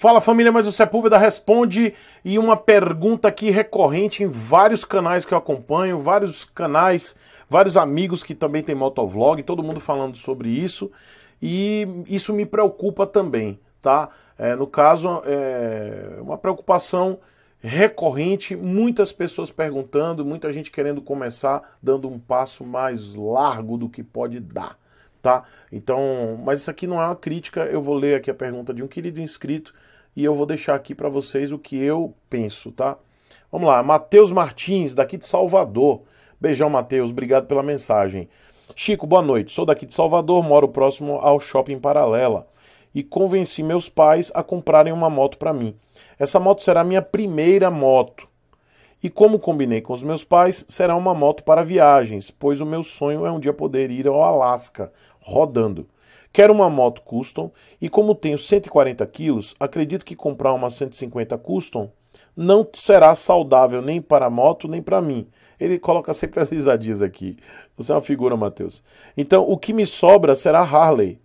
Fala família, mas o Sepúlveda responde e uma pergunta aqui recorrente em vários canais que eu acompanho, vários canais, vários amigos que também tem motovlog, todo mundo falando sobre isso e isso me preocupa também, tá? É, no caso, é uma preocupação recorrente, muitas pessoas perguntando, muita gente querendo começar dando um passo mais largo do que pode dar tá? Então, mas isso aqui não é uma crítica, eu vou ler aqui a pergunta de um querido inscrito e eu vou deixar aqui para vocês o que eu penso, tá? Vamos lá, Matheus Martins, daqui de Salvador. Beijão, Matheus, obrigado pela mensagem. Chico, boa noite. Sou daqui de Salvador, moro próximo ao shopping Paralela e convenci meus pais a comprarem uma moto para mim. Essa moto será minha primeira moto. E como combinei com os meus pais, será uma moto para viagens, pois o meu sonho é um dia poder ir ao Alasca rodando. Quero uma moto custom e como tenho 140 quilos, acredito que comprar uma 150 custom não será saudável nem para a moto nem para mim. Ele coloca sempre as risadinhas aqui. Você é uma figura, Matheus. Então, o que me sobra será Harley.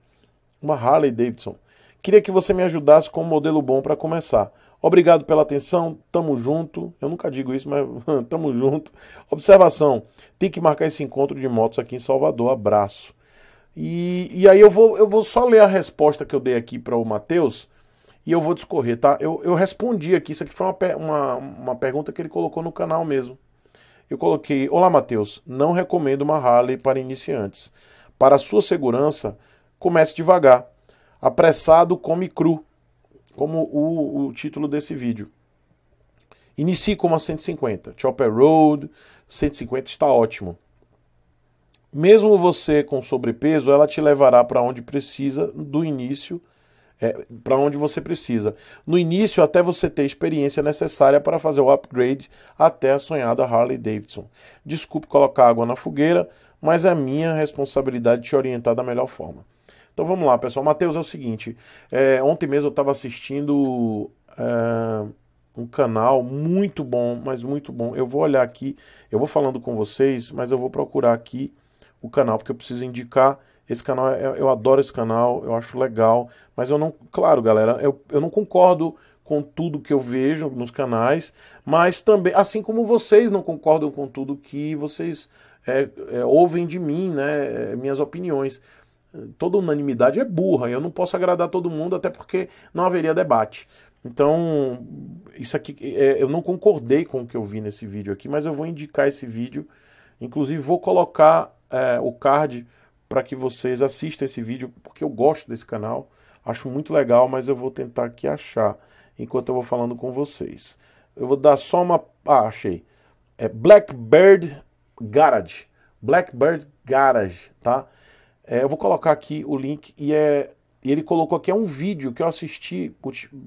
Uma Harley Davidson. Queria que você me ajudasse com um modelo bom para começar. Obrigado pela atenção, tamo junto. Eu nunca digo isso, mas tamo junto. Observação: tem que marcar esse encontro de motos aqui em Salvador. Abraço. E, e aí eu vou, eu vou só ler a resposta que eu dei aqui para o Matheus e eu vou discorrer, tá? Eu, eu respondi aqui, isso aqui foi uma, uma, uma pergunta que ele colocou no canal mesmo. Eu coloquei: Olá, Matheus, não recomendo uma Harley para iniciantes. Para sua segurança, comece devagar. Apressado come cru como o, o título desse vídeo. Inicie com uma 150. Chopper Road, 150 está ótimo. Mesmo você com sobrepeso, ela te levará para onde precisa do início, é, para onde você precisa. No início, até você ter experiência necessária para fazer o upgrade até a sonhada Harley Davidson. Desculpe colocar água na fogueira, mas é minha responsabilidade te orientar da melhor forma. Então vamos lá, pessoal. Matheus, é o seguinte: é, ontem mesmo eu estava assistindo é, um canal muito bom, mas muito bom. Eu vou olhar aqui, eu vou falando com vocês, mas eu vou procurar aqui o canal, porque eu preciso indicar. Esse canal, é, eu adoro esse canal, eu acho legal, mas eu não, claro, galera, eu, eu não concordo com tudo que eu vejo nos canais, mas também, assim como vocês não concordam com tudo que vocês é, é, ouvem de mim, né, é, minhas opiniões toda unanimidade é burra, eu não posso agradar todo mundo, até porque não haveria debate. Então, isso aqui, é, eu não concordei com o que eu vi nesse vídeo aqui, mas eu vou indicar esse vídeo. Inclusive, vou colocar é, o card para que vocês assistam esse vídeo, porque eu gosto desse canal, acho muito legal, mas eu vou tentar aqui achar enquanto eu vou falando com vocês. Eu vou dar só uma. Ah, achei. É Blackbird Garage. Blackbird Garage, tá? É, eu vou colocar aqui o link e é e ele colocou aqui é um vídeo que eu assisti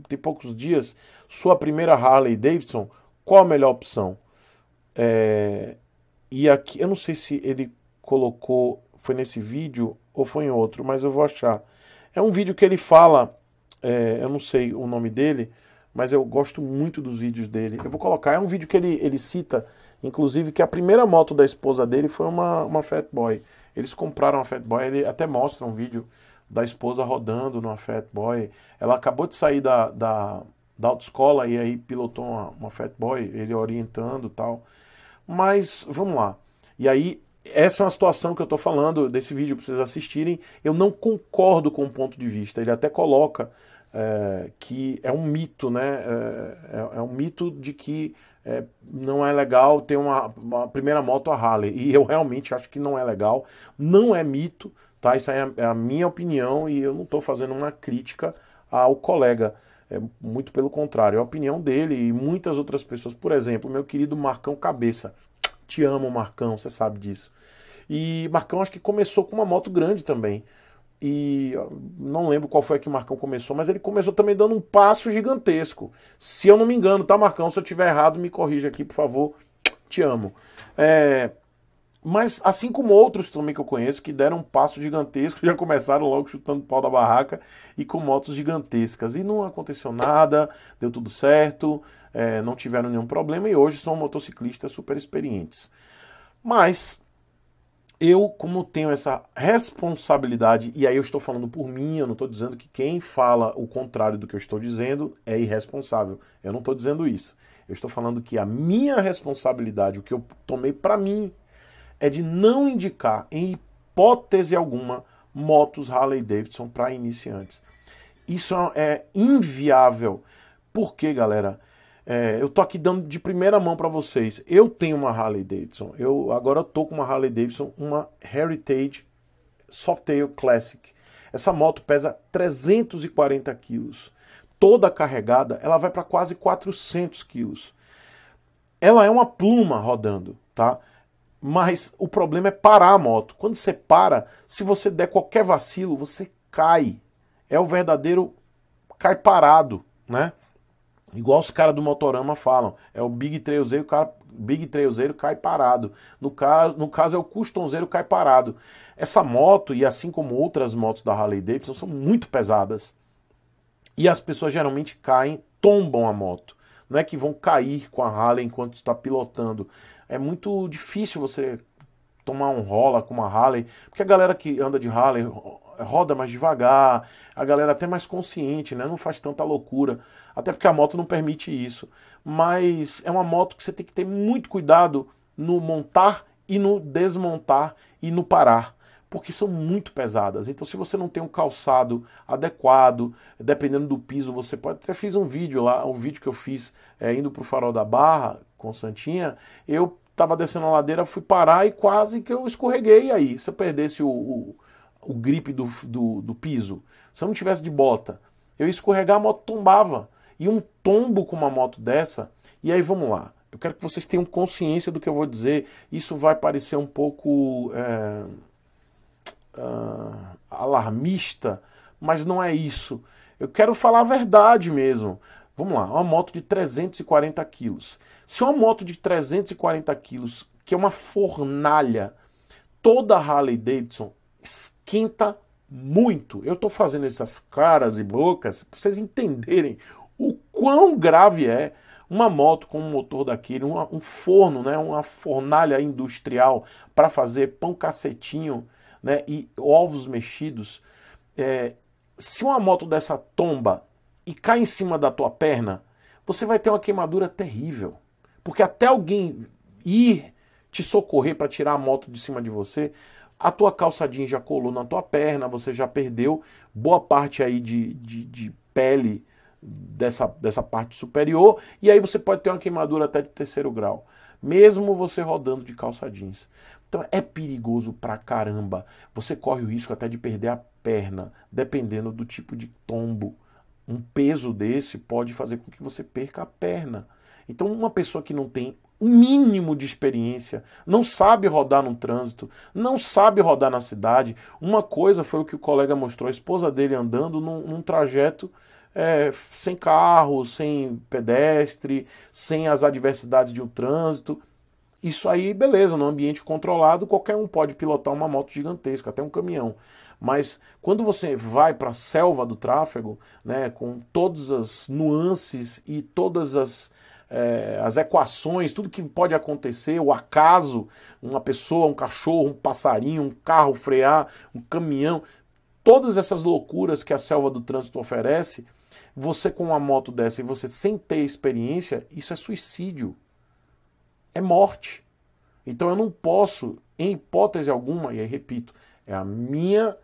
tem poucos dias. Sua primeira Harley Davidson, qual a melhor opção? É, e aqui, eu não sei se ele colocou, foi nesse vídeo ou foi em outro, mas eu vou achar. É um vídeo que ele fala, é, eu não sei o nome dele, mas eu gosto muito dos vídeos dele. Eu vou colocar, é um vídeo que ele, ele cita, inclusive, que a primeira moto da esposa dele foi uma, uma Fat Boy. Eles compraram uma Fat Boy, ele até mostra um vídeo da esposa rodando numa Fat Boy. Ela acabou de sair da, da, da autoescola e aí pilotou uma, uma Fat Boy, ele orientando tal. Mas vamos lá. E aí, essa é uma situação que eu estou falando desse vídeo para vocês assistirem. Eu não concordo com o ponto de vista. Ele até coloca é, que é um mito, né? Eh, é, é um mito de que é, não é legal ter uma, uma, primeira moto a Harley. E eu realmente acho que não é legal. Não é mito, tá? Isso é a, é a minha opinião e eu não estou fazendo uma crítica ao colega. É, muito pelo contrário, é a opinião dele e muitas outras pessoas. Por exemplo, meu querido Marcão Cabeça. Te amo, Marcão, você sabe disso. E Marcão acho que começou com uma moto grande também e não lembro qual foi que o Marcão começou, mas ele começou também dando um passo gigantesco. Se eu não me engano, tá, Marcão? Se eu tiver errado, me corrija aqui, por favor. Te amo. É, mas assim como outros também que eu conheço, que deram um passo gigantesco, já começaram logo chutando o pau da barraca e com motos gigantescas. E não aconteceu nada, deu tudo certo, é, não tiveram nenhum problema e hoje são motociclistas super experientes. Mas eu, como tenho essa responsabilidade, e aí eu estou falando por mim, eu não estou dizendo que quem fala o contrário do que eu estou dizendo é irresponsável. Eu não estou dizendo isso. Eu estou falando que a minha responsabilidade, o que eu tomei para mim, é de não indicar, em hipótese alguma, motos Harley Davidson para iniciantes. Isso é, é inviável. Por quê, galera? É, eu tô aqui dando de primeira mão para vocês. Eu tenho uma Harley Davidson. Eu agora tô com uma Harley Davidson, uma Heritage Softail Classic. Essa moto pesa 340 quilos. Toda carregada, ela vai para quase 400 quilos. Ela é uma pluma rodando, tá? Mas o problema é parar a moto. Quando você para, se você der qualquer vacilo, você cai. É o verdadeiro cai parado, né? Igual os caras do Motorama falam, é o Big Trailzeiro, o cara, Big Trailzeiro cai parado. No, caso no caso é o Customzeiro cai parado. Essa moto, e assim como outras motos da Harley Davidson, são muito pesadas. E as pessoas geralmente caem, tombam a moto. Não é que vão cair com a Harley enquanto está pilotando. É muito difícil você tomar um rola com uma Harley, porque a galera que anda de Harley roda mais devagar, a galera até mais consciente, né? Não faz tanta loucura. Até porque a moto não permite isso. Mas é uma moto que você tem que ter muito cuidado no montar e no desmontar e no parar porque são muito pesadas. Então, se você não tem um calçado adequado, dependendo do piso, você pode. Até fiz um vídeo lá, um vídeo que eu fiz é, indo para o Farol da Barra, com Santinha. Eu estava descendo a ladeira, fui parar e quase que eu escorreguei. Aí, se eu perdesse o, o, o grip do, do, do piso, se eu não tivesse de bota, eu ia escorregar, a moto tombava. E um tombo com uma moto dessa, e aí vamos lá. Eu quero que vocês tenham consciência do que eu vou dizer. Isso vai parecer um pouco é, uh, alarmista, mas não é isso. Eu quero falar a verdade mesmo. Vamos lá, uma moto de 340 quilos. Se uma moto de 340 quilos, que é uma fornalha, toda Harley Davidson esquenta muito. Eu estou fazendo essas caras e bocas para vocês entenderem o quão grave é uma moto com um motor daquele, uma, um forno, né, uma fornalha industrial para fazer pão cacetinho né, e ovos mexidos. É, se uma moto dessa tomba e cai em cima da tua perna, você vai ter uma queimadura terrível. Porque até alguém ir te socorrer para tirar a moto de cima de você, a tua calça jeans já colou na tua perna, você já perdeu boa parte aí de, de, de pele dessa, dessa parte superior, e aí você pode ter uma queimadura até de terceiro grau, mesmo você rodando de calça jeans. Então é perigoso pra caramba. Você corre o risco até de perder a perna, dependendo do tipo de tombo. Um peso desse pode fazer com que você perca a perna. Então, uma pessoa que não tem o mínimo de experiência, não sabe rodar no trânsito, não sabe rodar na cidade. Uma coisa foi o que o colega mostrou, a esposa dele andando num, num trajeto é, sem carro, sem pedestre, sem as adversidades de um trânsito. Isso aí, beleza, num ambiente controlado, qualquer um pode pilotar uma moto gigantesca, até um caminhão. Mas quando você vai para a selva do tráfego, né, com todas as nuances e todas as é, as equações, tudo que pode acontecer, o acaso, uma pessoa, um cachorro, um passarinho, um carro frear, um caminhão, todas essas loucuras que a selva do trânsito oferece, você com uma moto dessa e você sem ter experiência, isso é suicídio. É morte. Então eu não posso, em hipótese alguma, e aí repito, é a minha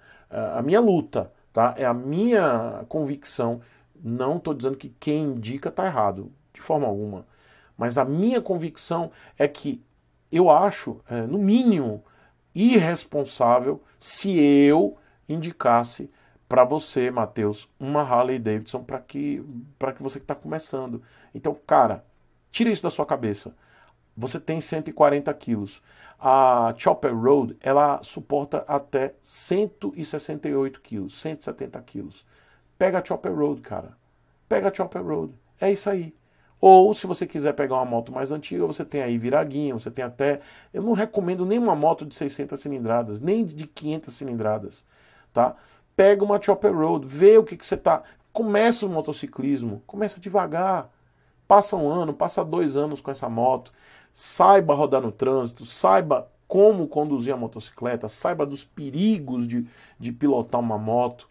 a minha luta, tá? É a minha convicção. Não estou dizendo que quem indica está errado de forma alguma. Mas a minha convicção é que eu acho, é, no mínimo, irresponsável se eu indicasse para você, Matheus, uma Harley Davidson para que para que você que está começando. Então, cara, tira isso da sua cabeça. Você tem 140 quilos. A Chopper Road ela suporta até 168 quilos, 170 quilos. Pega a Chopper Road, cara. Pega a Chopper Road. É isso aí. Ou se você quiser pegar uma moto mais antiga, você tem aí viraguinha você tem até. Eu não recomendo nenhuma moto de 600 cilindradas, nem de 500 cilindradas, tá? Pega uma chopper road, vê o que, que você tá. Começa o motociclismo, começa devagar. Passa um ano, passa dois anos com essa moto. Saiba rodar no trânsito, saiba como conduzir a motocicleta, saiba dos perigos de, de pilotar uma moto.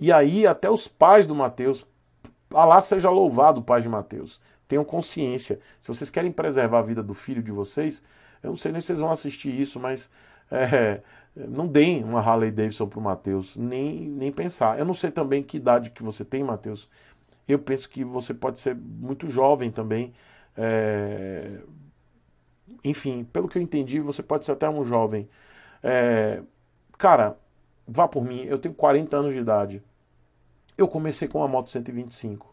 E aí, até os pais do Mateus, lá seja louvado o pai de Mateus. Tenham consciência. Se vocês querem preservar a vida do filho de vocês, eu não sei nem se vocês vão assistir isso, mas é, não deem uma Harley Davidson para o Matheus, nem, nem pensar. Eu não sei também que idade que você tem, Matheus. Eu penso que você pode ser muito jovem também. É, enfim, pelo que eu entendi, você pode ser até um jovem. É, cara, vá por mim, eu tenho 40 anos de idade. Eu comecei com uma moto 125.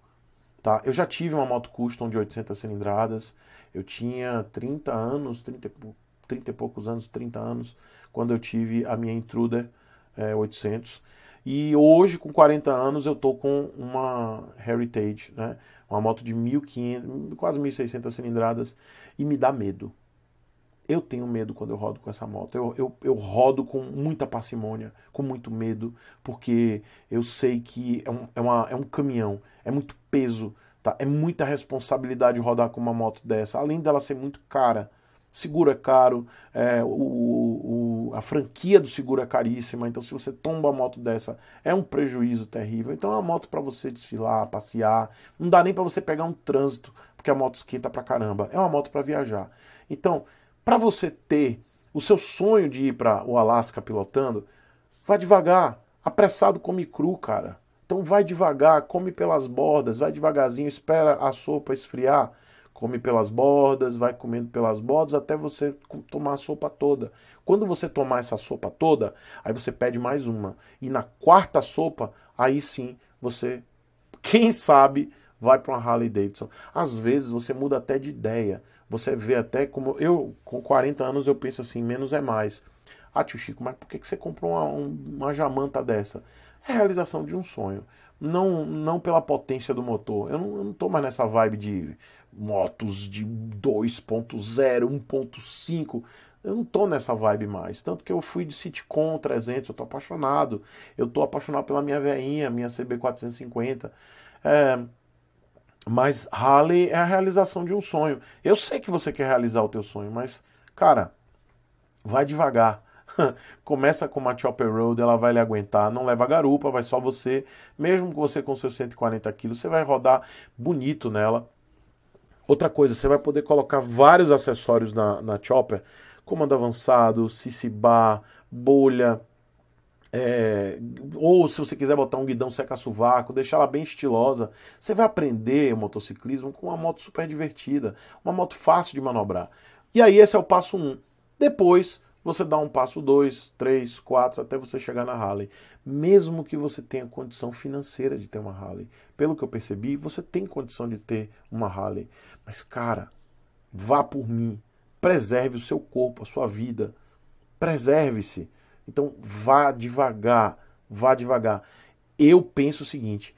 Tá? Eu já tive uma moto custom de 800 cilindradas, eu tinha 30 anos, 30, 30 e poucos anos, 30 anos, quando eu tive a minha Intruder é, 800. E hoje, com 40 anos, eu tô com uma Heritage, né? Uma moto de 1.500, quase 1.600 cilindradas e me dá medo. Eu tenho medo quando eu rodo com essa moto. Eu, eu, eu rodo com muita parcimônia, com muito medo, porque eu sei que é um, é uma, é um caminhão é muito peso, tá? É muita responsabilidade rodar com uma moto dessa, além dela ser muito cara. Seguro é caro, é, o, o, a franquia do seguro é caríssima, então se você tomba uma moto dessa, é um prejuízo terrível. Então é uma moto para você desfilar, passear, não dá nem para você pegar um trânsito, porque a moto esquenta pra caramba. É uma moto para viajar. Então, para você ter o seu sonho de ir para o Alasca pilotando, vá devagar, apressado come cru, cara. Então vai devagar, come pelas bordas, vai devagarzinho, espera a sopa esfriar, come pelas bordas, vai comendo pelas bordas até você tomar a sopa toda. Quando você tomar essa sopa toda, aí você pede mais uma. E na quarta sopa, aí sim você, quem sabe, vai para uma Harley Davidson. Às vezes você muda até de ideia. Você vê até como eu, com 40 anos, eu penso assim, menos é mais. Ah, tio Chico, mas por que, que você comprou uma, uma jamanta dessa? É a realização de um sonho. Não, não pela potência do motor. Eu não, eu não tô mais nessa vibe de motos de 2.0, 1.5. Eu não tô nessa vibe mais. Tanto que eu fui de Citicon 300, eu tô apaixonado. Eu tô apaixonado pela minha veinha, minha CB450. É, mas Harley é a realização de um sonho. Eu sei que você quer realizar o teu sonho, mas, cara, vai devagar. Começa com uma Chopper Road, ela vai lhe aguentar, não leva garupa, vai só você. Mesmo com você com seus 140 quilos, você vai rodar bonito nela. Outra coisa, você vai poder colocar vários acessórios na, na Chopper, comando avançado, CC bar, bolha, é, ou se você quiser botar um guidão seca-sovaco, deixar ela bem estilosa, você vai aprender motociclismo com uma moto super divertida, uma moto fácil de manobrar. E aí esse é o passo 1. Um. Depois, você dá um passo, dois, três, quatro, até você chegar na Harley. Mesmo que você tenha condição financeira de ter uma Harley. Pelo que eu percebi, você tem condição de ter uma Harley. Mas, cara, vá por mim. Preserve o seu corpo, a sua vida. Preserve-se. Então, vá devagar. Vá devagar. Eu penso o seguinte.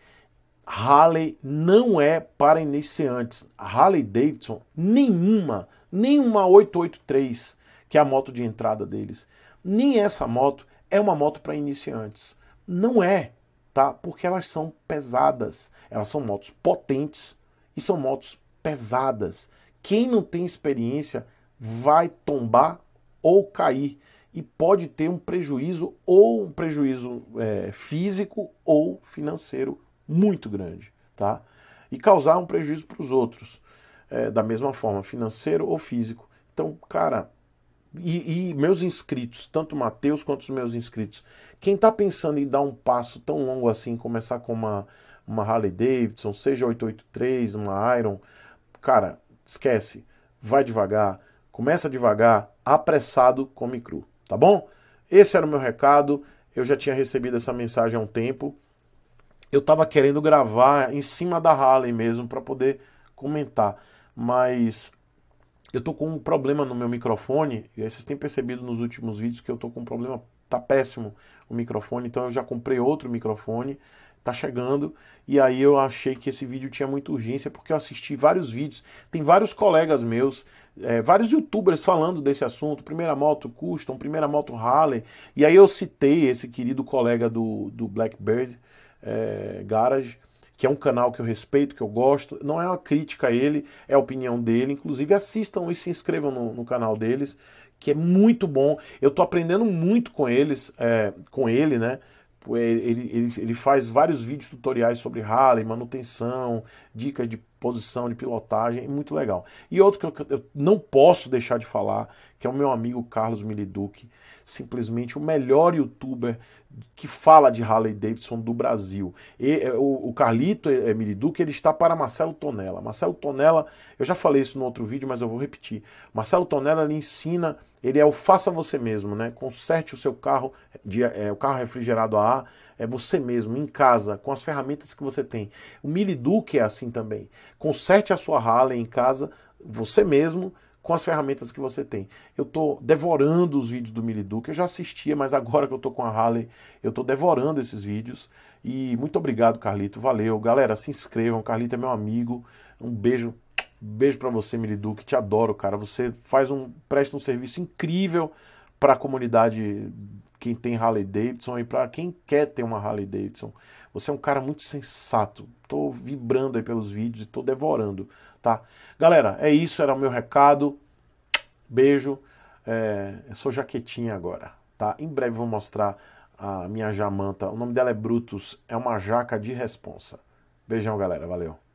Harley não é para iniciantes. Harley Davidson, nenhuma, nenhuma 883, que é a moto de entrada deles. Nem essa moto é uma moto para iniciantes. Não é, tá? Porque elas são pesadas. Elas são motos potentes e são motos pesadas. Quem não tem experiência vai tombar ou cair e pode ter um prejuízo ou um prejuízo é, físico ou financeiro muito grande, tá? E causar um prejuízo para os outros, é, da mesma forma, financeiro ou físico. Então, cara, e, e, meus inscritos, tanto Mateus quanto os meus inscritos, quem está pensando em dar um passo tão longo assim, começar com uma, uma Harley Davidson, seja 883, uma Iron, cara, esquece, vai devagar, começa devagar, apressado, come cru, tá bom? Esse era o meu recado, eu já tinha recebido essa mensagem há um tempo, eu estava querendo gravar em cima da Harley mesmo para poder comentar, mas eu tô com um problema no meu microfone, e aí vocês têm percebido nos últimos vídeos que eu tô com um problema, tá péssimo o microfone, então eu já comprei outro microfone, tá chegando, e aí eu achei que esse vídeo tinha muita urgência, porque eu assisti vários vídeos, tem vários colegas meus, é, vários youtubers falando desse assunto, primeira moto custom, primeira moto Harley, e aí eu citei esse querido colega do, do Blackbird é, Garage, que é um canal que eu respeito, que eu gosto. Não é uma crítica a ele, é a opinião dele. Inclusive, assistam e se inscrevam no, no canal deles, que é muito bom. Eu estou aprendendo muito com eles, é, com ele, né? Ele, ele, ele faz vários vídeos tutoriais sobre Harley, manutenção, dicas de posição de pilotagem, é muito legal. E outro que eu, não posso deixar de falar, que é o meu amigo Carlos Miliduc, simplesmente o melhor youtuber que fala de Harley Davidson do Brasil. E, é, o, Carlito é, é, Miliduc, ele está para Marcelo Tonella. Marcelo Tonella, eu já falei isso no outro vídeo, mas eu vou repetir. Marcelo Tonella, ele ensina, ele é o faça você mesmo, né? Conserte o seu carro, de, é, o carro refrigerado a ar, é você mesmo, em casa, com as ferramentas que você tem. O Mili Duque é assim também. Conserte a sua Harley em casa, você mesmo, com as ferramentas que você tem. Eu estou devorando os vídeos do Mili Duque, eu já assistia, mas agora que eu estou com a Harley, eu estou devorando esses vídeos. E muito obrigado, Carlito, valeu. Galera, se inscrevam, Carlito é meu amigo. Um beijo Beijo para você, Miliduque. Te adoro, cara. Você faz um presta um serviço incrível para a comunidade quem tem Harley Davidson e para quem quer ter uma Harley Davidson. Você é um cara muito sensato. Tô vibrando aí pelos vídeos e tô devorando, tá? Galera, é isso, era o meu recado. Beijo. É, eu sou jaquetinha agora, tá? Em breve vou mostrar a minha jamanta. O nome dela é Brutus, é uma jaca de responsa. Beijão, galera. Valeu.